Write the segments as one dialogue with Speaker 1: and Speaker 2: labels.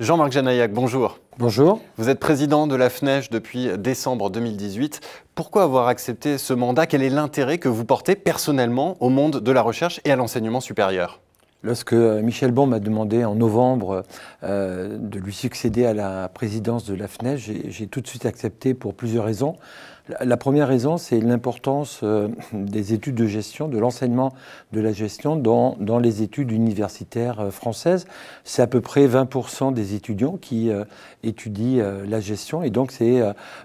Speaker 1: Jean-Marc Janaillac, bonjour. Bonjour. Vous êtes président de la FNEJ depuis décembre 2018. Pourquoi avoir accepté ce mandat Quel est l'intérêt que vous portez personnellement au monde de la recherche et à l'enseignement supérieur
Speaker 2: Lorsque euh, Michel Bon m'a demandé en novembre euh, de lui succéder à la présidence de la FNES, j'ai tout de suite accepté pour plusieurs raisons. La, première raison, c'est l'importance euh, des études de gestion, de l'enseignement de la gestion dans, les études universitaires françaises. C'est à peu près 20% des étudiants qui étudient la gestion et donc c'est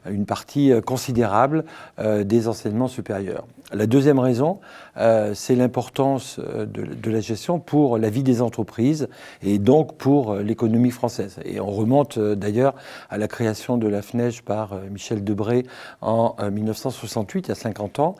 Speaker 2: une partie considérable des enseignements supérieurs. La deuxième raison, euh, c'est l'importance euh, de, la gestion pour la vie des entreprises et donc pour euh, l'économie française. Et on remonte d'ailleurs à la création de la FNEJ par Michel Debré en 1968, il y a 50 ans,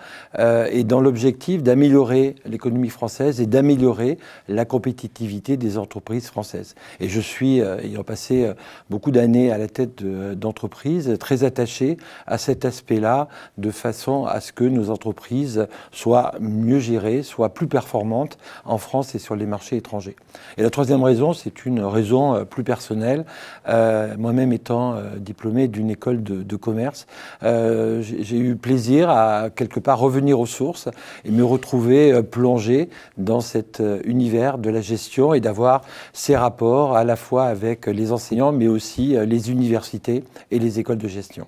Speaker 2: et dans l'objectif d'améliorer l'économie française et d'améliorer la compétitivité des entreprises françaises. Et je suis, ayant passé beaucoup d'années à la tête d'entreprises, très attaché à cet aspect-là, de façon à ce que nos entreprises soit mieux gérée, soit plus performante en France et sur les marchés étrangers. Et la troisième raison, c'est une raison euh, plus personnelle. Euh, moi-même étant euh, diplômé d'une école de, commerce, j'ai eu plaisir à quelque part revenir aux sources et me retrouver plongé dans cet univers de la gestion et d'avoir ces rapports à la fois avec les enseignants, mais aussi les universités et les écoles de gestion.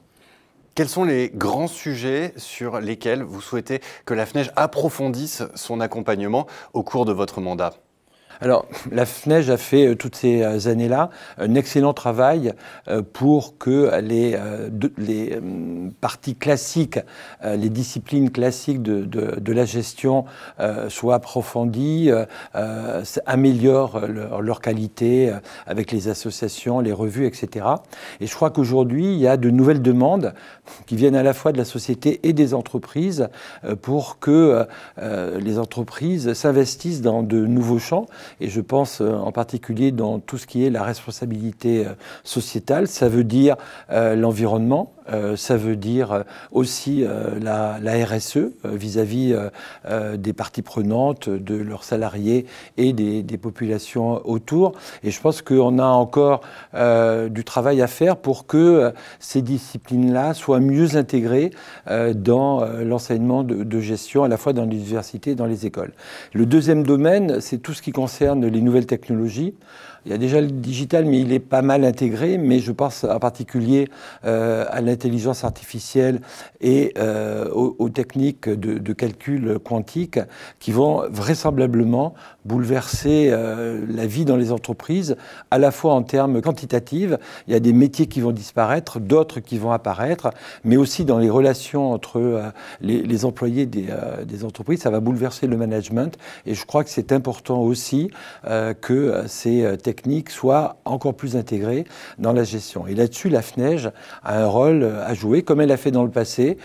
Speaker 1: Quels sont les grands sujets sur lesquels vous souhaitez que la FNEJ approfondisse son accompagnement au cours de votre mandat
Speaker 2: alors, la FNEJ a fait euh, toutes ces euh, années-là un excellent travail euh, pour que les, hum, parties classiques, les disciplines classiques de, la gestion soient approfondies, améliorent leur, leur qualité avec les associations, les revues, etc. Et je crois qu'aujourd'hui, il y a de nouvelles demandes qui viennent à la fois de la société et des entreprises pour que les entreprises s'investissent dans de nouveaux champs et je pense euh, en particulier dans tout ce qui est la responsabilité euh, sociétale. Ça veut dire euh, l'environnement, euh, ça veut dire euh, aussi euh, la, RSE vis-à-vis des parties prenantes, de leurs salariés et des, populations autour. Et je pense qu'on a encore du travail à faire pour que ces disciplines-là soient mieux intégrées dans l'enseignement de, gestion, à la fois dans l'université, et dans les écoles. Le deuxième domaine, c'est tout ce qui concerne les nouvelles technologies. Il y a déjà le digital, mais il est pas mal intégré, mais je pense en particulier à la l'intelligence artificielle et euh, aux, techniques de, calcul quantique qui vont vraisemblablement bouleverser euh, la vie dans les entreprises, à la fois en termes quantitatifs, il y a des métiers qui vont disparaître, d'autres qui vont apparaître, mais aussi dans les relations entre euh, les, employés euh, des, entreprises, ça va bouleverser le management. Et je crois que c'est important aussi que ces techniques soient encore plus intégrées dans la gestion. Et là-dessus, la FNEJ a un rôle à jouer, comme elle a fait dans le passé,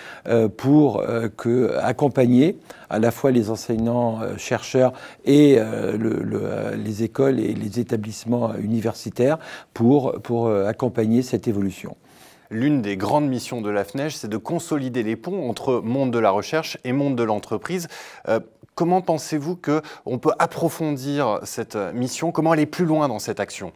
Speaker 2: pour que, accompagner à la fois les enseignants, chercheurs et euh, euh, les écoles et les établissements universitaires pour, euh, accompagner cette évolution.
Speaker 1: L'une des grandes missions de la FNEJ, c'est de consolider les ponts entre monde de la recherche et monde de l'entreprise. comment pensez-vous qu'on peut approfondir cette
Speaker 2: mission Comment aller plus loin dans cette action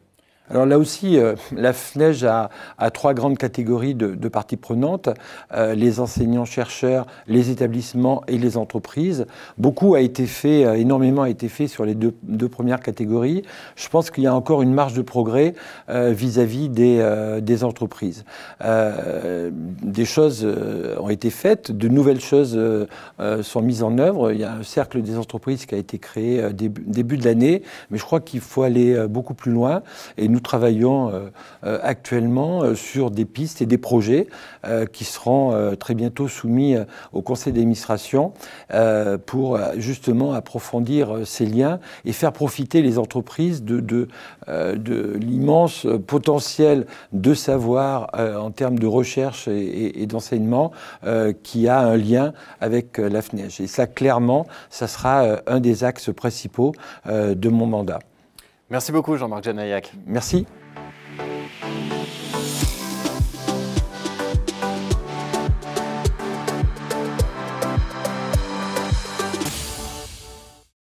Speaker 2: alors là aussi, euh, la FNEJ a, trois grandes catégories de, parties prenantes, euh, les enseignants-chercheurs, les établissements et les entreprises. Beaucoup a été fait, euh, énormément a été fait sur les deux, premières catégories. Je pense qu'il y a encore une marge de progrès vis-à-vis des, entreprises. des choses ont été faites, de nouvelles choses sont mises en œuvre. Il y a un cercle des entreprises qui a été créé début, début de l'année, mais je crois qu'il faut aller beaucoup plus loin. Et nous travaillons euh, euh, actuellement euh, sur des pistes et des projets qui seront très bientôt soumis au conseil d'administration pour justement approfondir ces liens et faire profiter les entreprises de, l'immense potentiel de savoir en termes de recherche et, d'enseignement qui a un lien avec la l'AFNEJ. Et ça, clairement, ça sera un des axes principaux de mon mandat.
Speaker 1: Merci beaucoup Jean-Marc Janaillac.
Speaker 2: Merci.